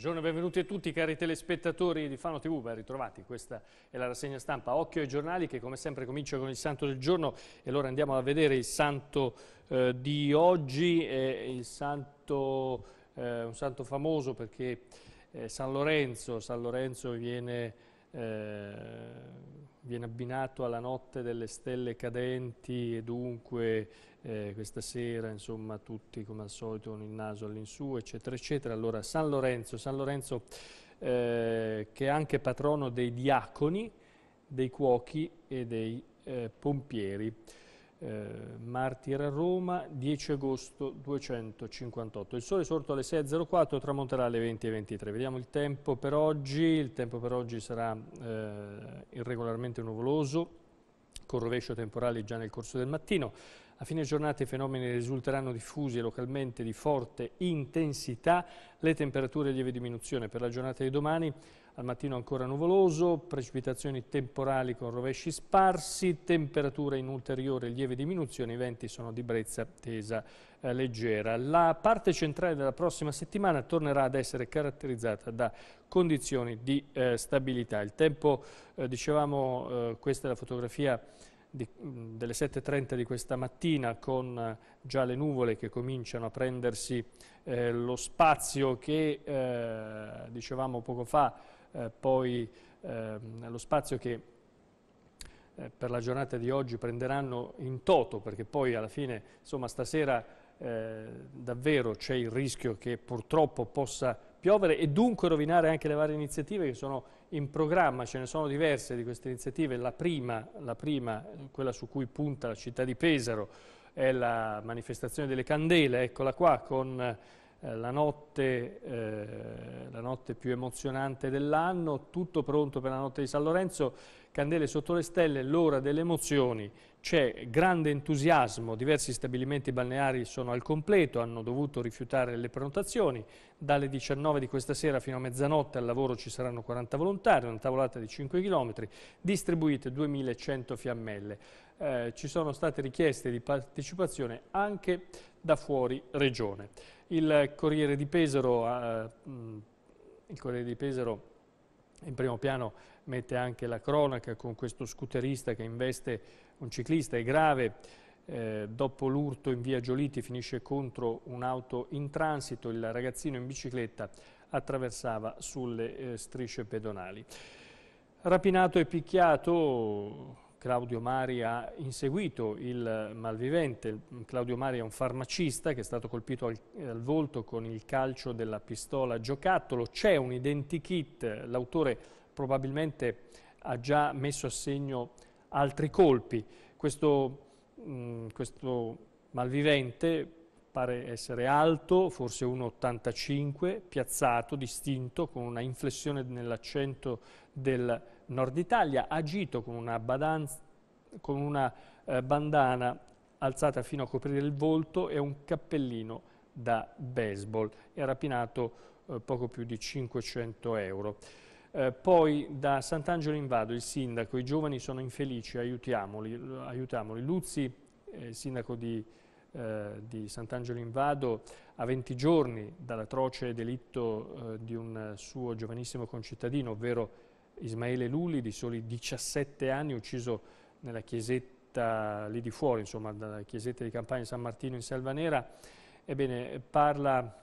Buongiorno e benvenuti a tutti cari telespettatori di Fano TV, ben ritrovati, questa è la rassegna stampa Occhio ai giornali che come sempre comincia con il santo del giorno e allora andiamo a vedere il santo eh, di oggi, eh, il santo, eh, un santo famoso perché eh, San Lorenzo, San Lorenzo viene, eh, viene abbinato alla notte delle stelle cadenti e dunque eh, questa sera, insomma tutti come al solito con il naso all'insù, eccetera, eccetera. Allora San Lorenzo, San Lorenzo eh, che è anche patrono dei diaconi, dei cuochi e dei eh, pompieri. Eh, martire a Roma, 10 agosto 258. Il sole sorto alle 6.04, tramonterà alle 20.23. Vediamo il tempo per oggi. Il tempo per oggi sarà eh, irregolarmente nuvoloso, con rovescio temporale già nel corso del mattino a fine giornata i fenomeni risulteranno diffusi e localmente di forte intensità, le temperature in lieve diminuzione per la giornata di domani, al mattino ancora nuvoloso, precipitazioni temporali con rovesci sparsi, temperature in ulteriore lieve diminuzione, i venti sono di brezza tesa eh, leggera. La parte centrale della prossima settimana tornerà ad essere caratterizzata da condizioni di eh, stabilità. Il tempo, eh, dicevamo, eh, questa è la fotografia di, mm, delle 7.30 di questa mattina con eh, già le nuvole che cominciano a prendersi eh, lo spazio che eh, dicevamo poco fa, eh, poi ehm, lo spazio che eh, per la giornata di oggi prenderanno in toto perché poi alla fine insomma stasera eh, davvero c'è il rischio che purtroppo possa piovere e dunque rovinare anche le varie iniziative che sono in programma, ce ne sono diverse di queste iniziative, la prima, la prima quella su cui punta la città di Pesaro, è la manifestazione delle candele, eccola qua, con eh, la notte, eh, la notte, più emozionante dell'anno, tutto pronto per la notte di San Lorenzo Candele sotto le stelle, l'ora delle emozioni, c'è grande entusiasmo, diversi stabilimenti balneari sono al completo, hanno dovuto rifiutare le prenotazioni, dalle 19 di questa sera fino a mezzanotte al lavoro ci saranno 40 volontari, una tavolata di 5 km, distribuite 2100 fiammelle. Eh, ci sono state richieste di partecipazione anche da fuori regione. Il Corriere di Pesaro, eh, il Corriere di Pesaro in primo piano mette anche la cronaca con questo scooterista che investe un ciclista, è grave, eh, dopo l'urto in via Gioliti finisce contro un'auto in transito, il ragazzino in bicicletta attraversava sulle eh, strisce pedonali. Rapinato e picchiato, Claudio Mari ha inseguito il malvivente. Claudio Mari è un farmacista che è stato colpito al, al volto con il calcio della pistola giocattolo. C'è un identikit, l'autore probabilmente ha già messo a segno altri colpi. Questo, mh, mm, questo malvivente pare essere alto, forse 1,85, piazzato, distinto, con una inflessione nell'accento del nord Italia, agito con una, badanza, con una eh, bandana alzata fino a coprire il volto e un cappellino da baseball. Era rapinato eh, poco più di 500 euro. Eh, poi da Sant'Angelo in Vado il sindaco, i giovani sono infelici, aiutiamoli. aiutiamoli. Luzzi, eh, sindaco di, eh, di Sant'Angelo in Vado, a 20 giorni dall'atroce delitto eh, di un suo giovanissimo concittadino, ovvero Ismaele Lulli, di soli 17 anni, ucciso nella chiesetta lì di fuori, insomma, dalla chiesetta di campagna San Martino in Selva Nera, ebbene, parla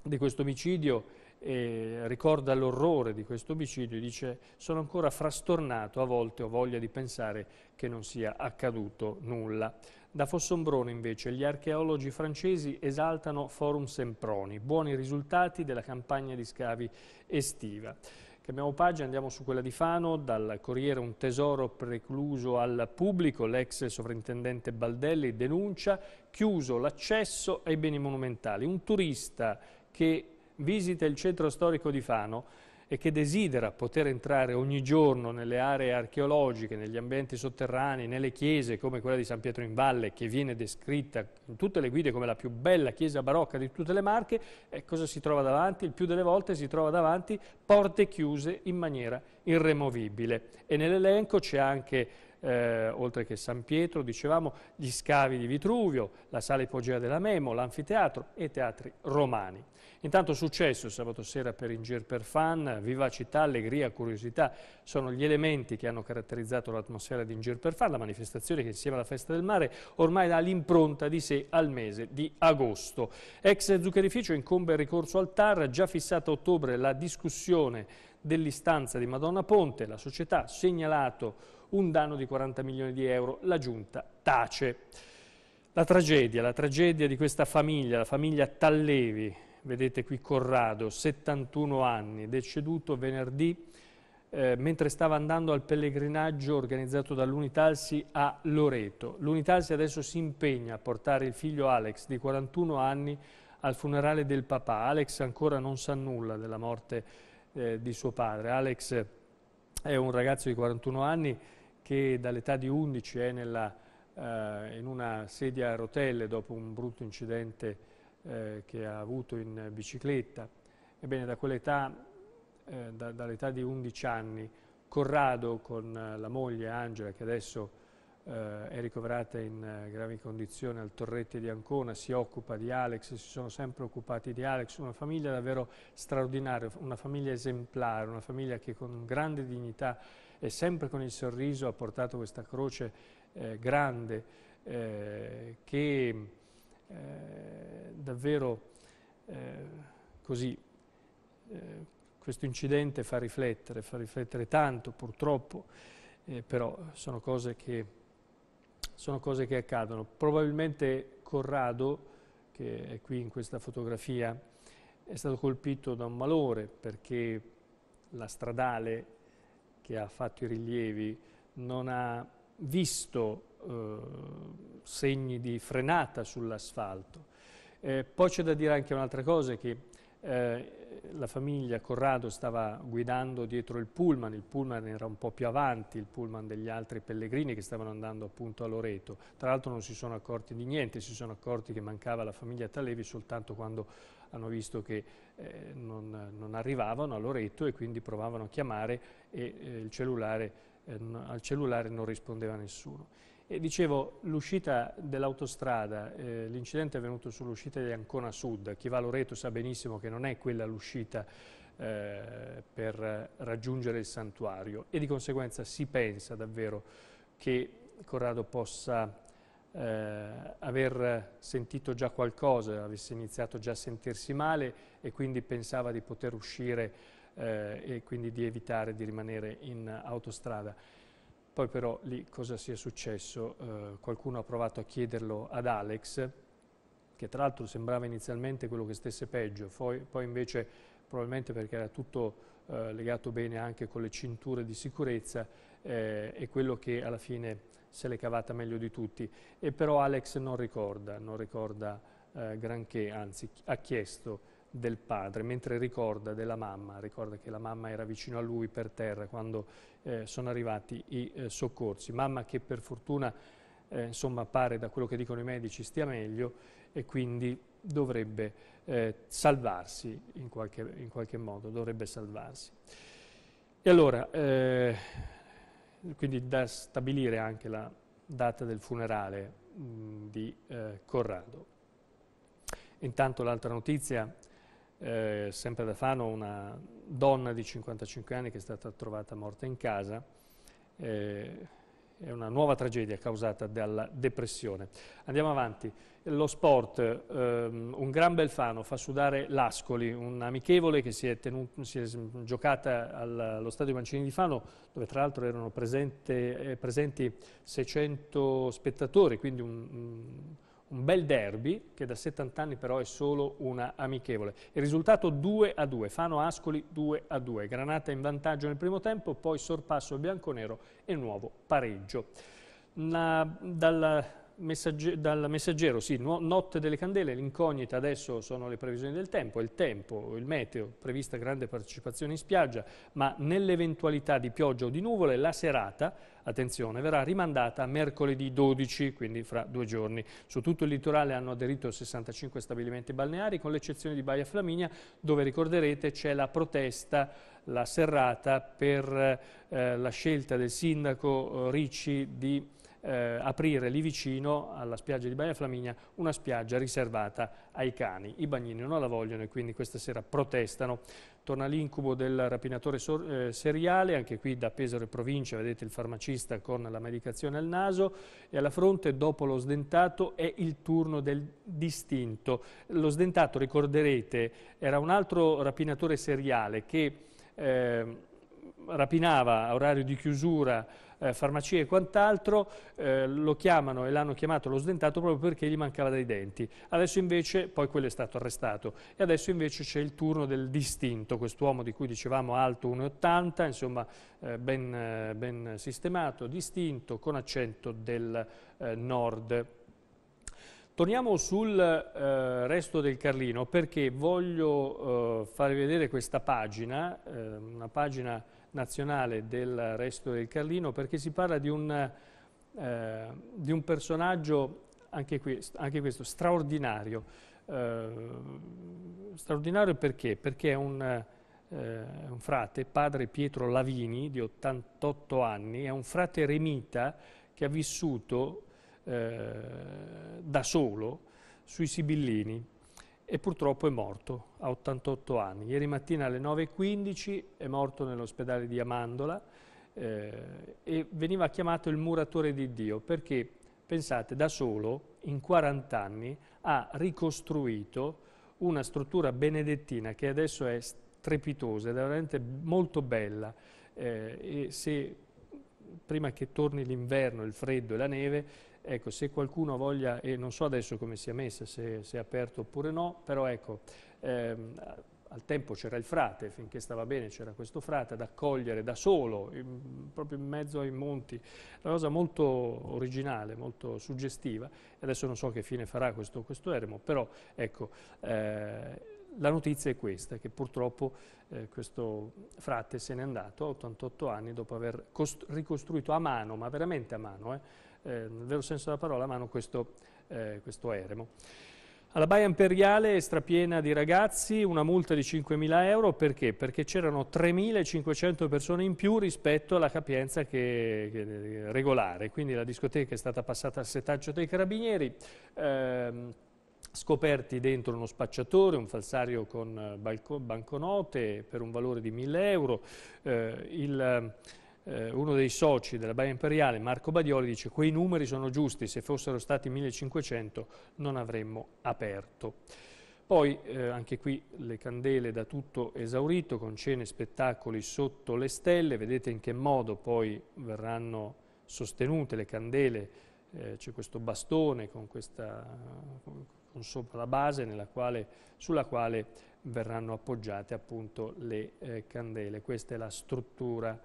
di questo omicidio e ricorda l'orrore di questo omicidio e dice sono ancora frastornato, a volte ho voglia di pensare che non sia accaduto nulla. Da Fossombrone invece gli archeologi francesi esaltano Forum Semproni, buoni risultati della campagna di scavi estiva. Chiamiamo pagina, andiamo su quella di Fano, dal Corriere un tesoro precluso al pubblico, l'ex sovrintendente Baldelli denuncia chiuso l'accesso ai beni monumentali. Un turista che visita il centro storico di Fano e che desidera poter entrare ogni giorno nelle aree archeologiche, negli ambienti sotterranei, nelle chiese come quella di San Pietro in Valle che viene descritta in tutte le guide come la più bella chiesa barocca di tutte le Marche, eh, cosa si trova davanti? Il più delle volte si trova davanti porte chiuse in maniera irremovibile. E nell'elenco c'è anche eh, oltre che San Pietro, dicevamo, gli scavi di Vitruvio, la sala ipogea della Memo, l'anfiteatro e teatri romani. Intanto successo sabato sera per Ingir per Fan, vivacità, allegria, curiosità sono gli elementi che hanno caratterizzato l'atmosfera di Ingir per Fan, la manifestazione che insieme alla Festa del Mare ormai dà l'impronta di sé al mese di agosto. Ex zuccherificio incombe il ricorso al TAR, già fissata a ottobre la discussione dell'istanza di Madonna Ponte, la società ha segnalato un danno di 40 milioni di euro, la giunta tace. La tragedia, la tragedia di questa famiglia, la famiglia Tallevi, vedete qui Corrado, 71 anni, deceduto venerdì eh, mentre stava andando al pellegrinaggio organizzato dall'Unitalsi a Loreto. L'Unitalsi adesso si impegna a portare il figlio Alex, di 41 anni, al funerale del papà. Alex ancora non sa nulla della morte eh, di suo padre. Alex è un ragazzo di 41 anni che dall'età di 11 è nella, eh, in una sedia a rotelle dopo un brutto incidente eh, che ha avuto in bicicletta. Ebbene, da quell'età, eh, da, dall'età di 11 anni, Corrado con eh, la moglie Angela, che adesso eh, è ricoverata in eh, gravi condizioni al Torrette di Ancona, si occupa di Alex, si sono sempre occupati di Alex, una famiglia davvero straordinaria, una famiglia esemplare, una famiglia che con grande dignità e sempre con il sorriso ha portato questa croce eh, grande eh, che eh, davvero eh, così, eh, questo incidente fa riflettere, fa riflettere tanto purtroppo, eh, però sono cose, che, sono cose che accadono. Probabilmente Corrado, che è qui in questa fotografia, è stato colpito da un malore perché la stradale che ha fatto i rilievi non ha visto eh, segni di frenata sull'asfalto. Eh, poi c'è da dire anche un'altra cosa, che eh, la famiglia Corrado stava guidando dietro il pullman, il pullman era un po' più avanti, il pullman degli altri pellegrini che stavano andando appunto a Loreto. Tra l'altro non si sono accorti di niente, si sono accorti che mancava la famiglia Talevi soltanto quando hanno visto che eh, non, non, arrivavano a Loreto e quindi provavano a chiamare e eh, cellulare, eh, al cellulare non rispondeva nessuno. E dicevo, l'uscita dell'autostrada, eh, l'incidente è avvenuto sull'uscita di Ancona Sud, chi va a Loreto sa benissimo che non è quella l'uscita eh, per raggiungere il santuario e di conseguenza si pensa davvero che Corrado possa eh, aver sentito già qualcosa, avesse iniziato già a sentirsi male e quindi pensava di poter uscire eh, e quindi di evitare di rimanere in autostrada. Poi però lì cosa sia successo? Eh, qualcuno ha provato a chiederlo ad Alex, che tra l'altro sembrava inizialmente quello che stesse peggio, poi, poi invece probabilmente perché era tutto eh, legato bene anche con le cinture di sicurezza, eh, è quello che alla fine se l'è cavata meglio di tutti. E però Alex non ricorda, non ricorda eh, granché, anzi ha chiesto del padre, mentre ricorda della mamma, ricorda che la mamma era vicino a lui per terra quando eh, sono arrivati i eh, soccorsi, mamma che per fortuna eh, insomma pare da quello che dicono i medici stia meglio e quindi dovrebbe eh, salvarsi in qualche, in qualche, modo, dovrebbe salvarsi. E allora, eh, quindi da stabilire anche la data del funerale mh, di eh, Corrado. Intanto l'altra notizia eh, sempre da Fano, una donna di 55 anni che è stata trovata morta in casa. Eh, è una nuova tragedia causata dalla depressione. Andiamo avanti. Lo sport, ehm, un gran bel Fano fa sudare l'Ascoli, un amichevole che si è, tenuto, si è giocata allo stadio Mancini di Fano, dove tra l'altro erano presente, eh, presenti 600 spettatori, quindi un, un un bel derby che da 70 anni però è solo una amichevole. Il risultato 2 a 2, Fano Ascoli 2 a 2, Granata in vantaggio nel primo tempo, poi sorpasso bianconero e nuovo pareggio. dal messagge dal messaggero, sì, no notte delle candele, l'incognita adesso sono le previsioni del tempo, il tempo, il meteo, prevista grande partecipazione in spiaggia, ma nell'eventualità di pioggia o di nuvole la serata, attenzione, verrà rimandata a mercoledì 12, quindi fra due giorni. Su tutto il litorale hanno aderito 65 stabilimenti balneari, con l'eccezione di Baia Flaminia, dove ricorderete c'è la protesta la serrata per eh, la scelta del sindaco eh, Ricci di eh, aprire lì vicino alla spiaggia di Baia Flaminia una spiaggia riservata ai cani. I bagnini non la vogliono e quindi questa sera protestano. Torna l'incubo del rapinatore eh, seriale, anche qui da Pesaro e provincia, vedete il farmacista con la medicazione al naso e alla fronte dopo lo sdentato è il turno del distinto. Lo sdentato, ricorderete, era un altro rapinatore seriale che... Eh, rapinava a orario di chiusura eh, farmacie e quant'altro, eh, lo chiamano e l'hanno chiamato lo sdentato proprio perché gli mancava dei denti. Adesso invece, poi quello è stato arrestato, e adesso invece c'è il turno del distinto, quest'uomo di cui dicevamo alto 1,80, insomma eh, ben, eh, ben, sistemato, distinto, con accento del eh, nord. Torniamo sul eh, resto del Carlino perché voglio eh, farvi vedere questa pagina, eh, una pagina nazionale del resto del Carlino perché si parla di un, eh, di un personaggio, anche questo, anche questo straordinario. Eh, straordinario perché? Perché è un, eh, un, frate, padre Pietro Lavini, di 88 anni, è un frate remita che ha vissuto eh, da solo sui Sibillini e purtroppo è morto a 88 anni. Ieri mattina alle 9.15 è morto nell'ospedale di Amandola eh, e veniva chiamato il muratore di Dio perché, pensate, da solo in 40 anni ha ricostruito una struttura benedettina che adesso è strepitosa ed è veramente molto bella eh, e se prima che torni l'inverno, il freddo e la neve Ecco, se qualcuno voglia, e non so adesso come sia messa, se, se è aperto oppure no, però ecco, ehm, al tempo c'era il frate, finché stava bene c'era questo frate ad accogliere da solo, in, proprio in mezzo ai monti, una cosa molto originale, molto suggestiva, e adesso non so che fine farà questo, questo eremo, però ecco, eh, la notizia è questa, che purtroppo eh, questo frate se n'è andato a 88 anni dopo aver ricostruito a mano, ma veramente a mano, eh, eh, nel vero senso della parola, ma hanno questo, eh, questo eremo. Alla Baia Imperiale strapiena di ragazzi, una multa di 5.000 euro, perché? Perché c'erano 3.500 persone in più rispetto alla capienza che, che, eh, regolare, quindi la discoteca è stata passata al setaccio dei carabinieri, ehm, scoperti dentro uno spacciatore, un falsario con banconote per un valore di 1.000 euro, eh, il eh, uno dei soci della Baia Imperiale, Marco Badioli, dice quei numeri sono giusti, se fossero stati 1500 non avremmo aperto. Poi eh, anche qui le candele da tutto esaurito, con cene e spettacoli sotto le stelle, vedete in che modo poi verranno sostenute le candele, eh, c'è questo bastone con, questa, con sopra la base quale, sulla quale verranno appoggiate appunto le eh, candele. Questa è la struttura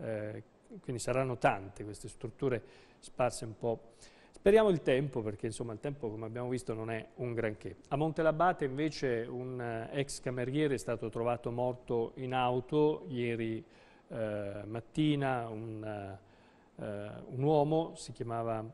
eh, quindi saranno tante queste strutture sparse un po'. Speriamo il tempo, perché insomma il tempo come abbiamo visto non è un granché. A Montelabate invece un eh, ex cameriere è stato trovato morto in auto ieri eh, mattina, un, eh, un uomo si chiamava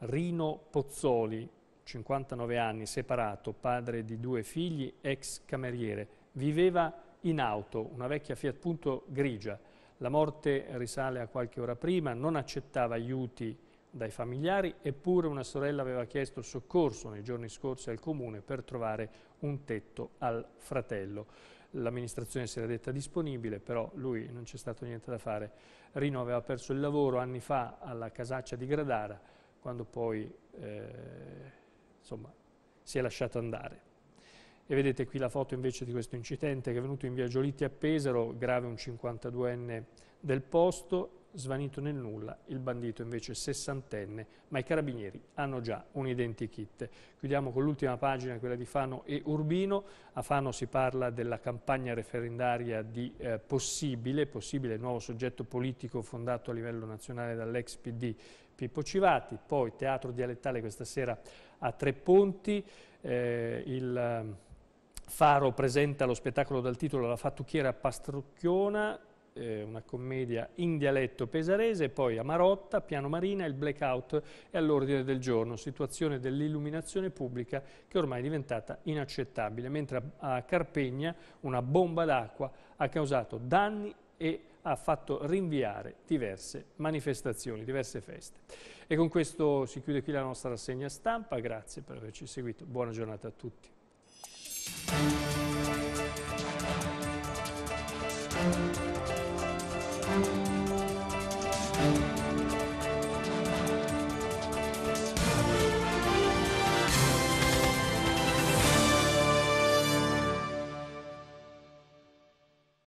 Rino Pozzoli, 59 anni, separato, padre di due figli, ex cameriere, viveva in auto, una vecchia Fiat Punto grigia, la morte risale a qualche ora prima, non accettava aiuti dai familiari, eppure una sorella aveva chiesto soccorso nei giorni scorsi al comune per trovare un tetto al fratello. L'amministrazione si era detta disponibile, però lui non c'è stato niente da fare. Rino aveva perso il lavoro anni fa alla casaccia di Gradara, quando poi eh, insomma, si è lasciato andare. E vedete qui la foto invece di questo incidente che è venuto in via Giolitti a Pesaro, grave un 52enne del posto, svanito nel nulla, il bandito invece sessantenne, ma i carabinieri hanno già un identikit. Chiudiamo con l'ultima pagina, quella di Fano e Urbino. A Fano si parla della campagna referendaria di eh, Possibile, Possibile nuovo soggetto politico fondato a livello nazionale dall'ex PD Pippo Civati, poi teatro dialettale questa sera a Tre Ponti, eh, il Faro presenta lo spettacolo dal titolo La fattucchiera pastrucchiona, eh, una commedia in dialetto pesarese, poi Amarotta, Piano Marina, il blackout è all'ordine del giorno, situazione dell'illuminazione pubblica che ormai è diventata inaccettabile, mentre a Carpegna una bomba d'acqua ha causato danni e ha fatto rinviare diverse manifestazioni, diverse feste. E con questo si chiude qui la nostra rassegna stampa, grazie per averci seguito, buona giornata a tutti. Música